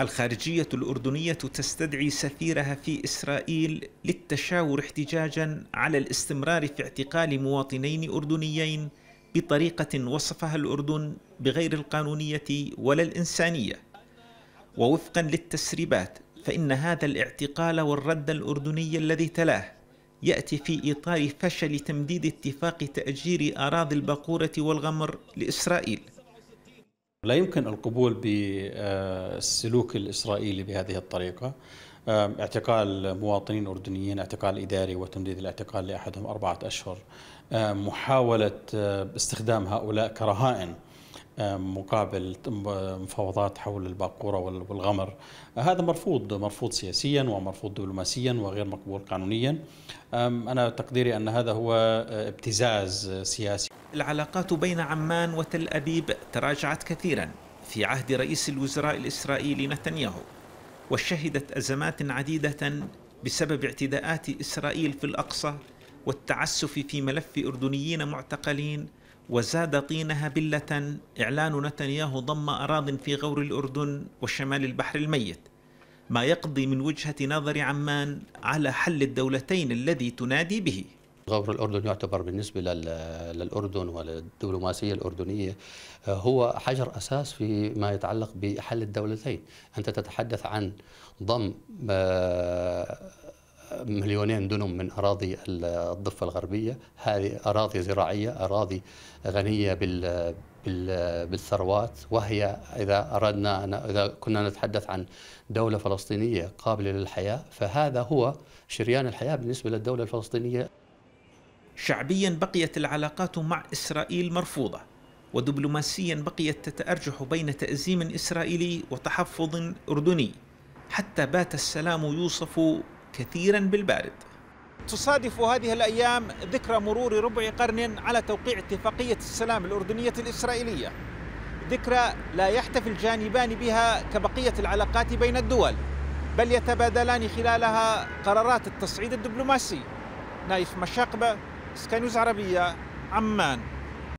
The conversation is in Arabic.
الخارجية الأردنية تستدعي سفيرها في إسرائيل للتشاور احتجاجا على الاستمرار في اعتقال مواطنين أردنيين بطريقة وصفها الأردن بغير القانونية ولا الإنسانية ووفقا للتسريبات فإن هذا الاعتقال والرد الأردني الذي تلاه يأتي في إطار فشل تمديد اتفاق تأجير أراضي البقورة والغمر لإسرائيل لا يمكن القبول بالسلوك الإسرائيلي بهذه الطريقة اعتقال مواطنين أردنيين اعتقال إداري وتمديد الاعتقال لأحدهم أربعة أشهر محاولة استخدام هؤلاء كرهائن مقابل مفاوضات حول الباقورة والغمر هذا مرفوض مرفوض سياسيا ومرفوض دبلوماسيا وغير مقبول قانونيا أنا تقديري أن هذا هو آه، ابتزاز سياسي العلاقات بين عمان وتل أبيب تراجعت كثيرا في عهد رئيس الوزراء الإسرائيلي نتنياهو وشهدت أزمات عديدة بسبب اعتداءات إسرائيل في الأقصى والتعسف في ملف أردنيين معتقلين وزاد طينها بلة إعلان نتنياهو ضم أراض في غور الأردن وشمال البحر الميت ما يقضي من وجهة نظر عمان على حل الدولتين الذي تنادي به غور الأردن يعتبر بالنسبة للأردن وللدبلوماسية الأردنية هو حجر أساس فيما يتعلق بحل الدولتين أنت تتحدث عن ضم آه، مليونين دنم من أراضي الضفة الغربية هذه أراضي زراعية أراضي غنية بال بالثروات وهي إذا أردنا إذا كنا نتحدث عن دولة فلسطينية قابلة للحياة فهذا هو شريان الحياة بالنسبة للدولة الفلسطينية شعبيا بقيت العلاقات مع إسرائيل مرفوضة ودبلوماسيا بقيت تتأرجح بين تأزيم إسرائيلي وتحفظ أردني حتى بات السلام يوصف كثيرا بالبارد تصادف هذه الأيام ذكرى مرور ربع قرن على توقيع اتفاقية السلام الأردنية الإسرائيلية ذكرى لا يحتفي الجانبان بها كبقية العلاقات بين الدول بل يتبادلان خلالها قرارات التصعيد الدبلوماسي نايف مشاقبة سكاي نيوز عربية عمان